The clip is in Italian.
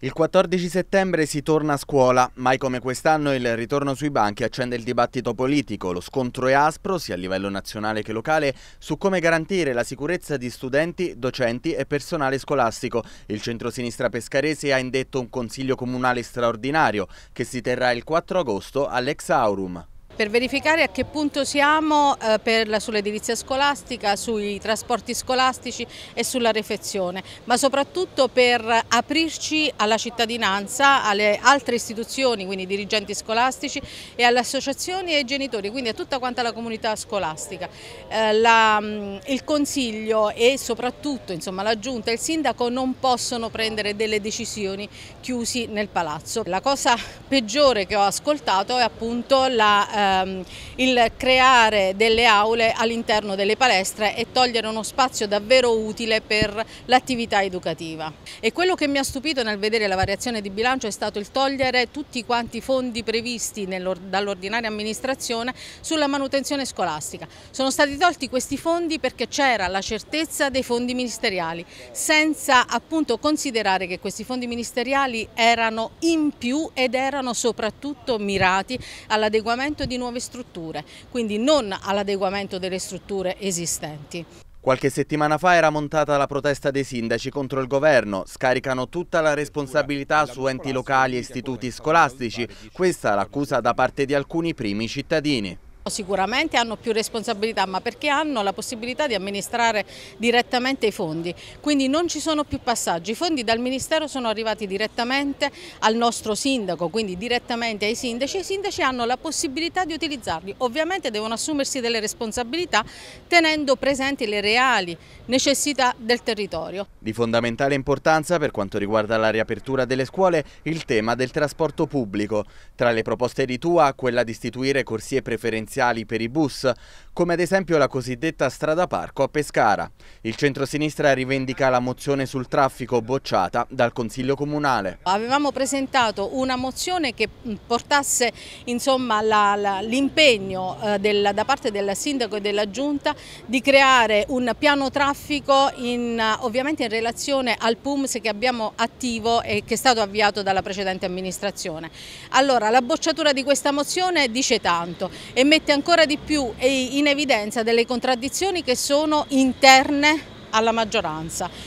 Il 14 settembre si torna a scuola, mai come quest'anno il ritorno sui banchi accende il dibattito politico. Lo scontro è aspro, sia a livello nazionale che locale, su come garantire la sicurezza di studenti, docenti e personale scolastico. Il centro-sinistra pescarese ha indetto un consiglio comunale straordinario che si terrà il 4 agosto all'Ex Aurum per verificare a che punto siamo eh, sull'edilizia scolastica, sui trasporti scolastici e sulla refezione, ma soprattutto per aprirci alla cittadinanza, alle altre istituzioni, quindi dirigenti scolastici e alle associazioni e ai genitori, quindi a tutta quanta la comunità scolastica. Eh, la, mm, il Consiglio e soprattutto insomma, la Giunta e il Sindaco non possono prendere delle decisioni chiusi nel Palazzo. La cosa peggiore che ho ascoltato è appunto la eh, ehm, il creare delle aule all'interno delle palestre e togliere uno spazio davvero utile per l'attività educativa. E quello che mi ha stupito nel vedere la variazione di bilancio è stato il togliere tutti quanti i fondi previsti dall'ordinaria amministrazione sulla manutenzione scolastica. Sono stati tolti questi fondi perché c'era la certezza dei fondi ministeriali, senza appunto considerare che questi fondi ministeriali erano in più ed erano soprattutto mirati all'adeguamento di di nuove strutture, quindi non all'adeguamento delle strutture esistenti. Qualche settimana fa era montata la protesta dei sindaci contro il governo, scaricano tutta la responsabilità su enti locali e istituti scolastici, questa l'accusa da parte di alcuni primi cittadini. Sicuramente hanno più responsabilità ma perché hanno la possibilità di amministrare direttamente i fondi, quindi non ci sono più passaggi, i fondi dal Ministero sono arrivati direttamente al nostro sindaco, quindi direttamente ai sindaci, i sindaci hanno la possibilità di utilizzarli, ovviamente devono assumersi delle responsabilità tenendo presenti le reali necessità del territorio. Di fondamentale importanza per quanto riguarda la riapertura delle scuole il tema del trasporto pubblico, tra le proposte di Tua quella di istituire corsie preferenziali preferenziali per i bus, come ad esempio la cosiddetta strada parco a Pescara. Il centrosinistra rivendica la mozione sul traffico bocciata dal Consiglio Comunale. Avevamo presentato una mozione che portasse l'impegno eh, da parte del sindaco e della giunta di creare un piano traffico in, ovviamente in relazione al PUMS che abbiamo attivo e che è stato avviato dalla precedente amministrazione. Allora, la bocciatura di questa mozione dice tanto e mette mette ancora di più in evidenza delle contraddizioni che sono interne alla maggioranza.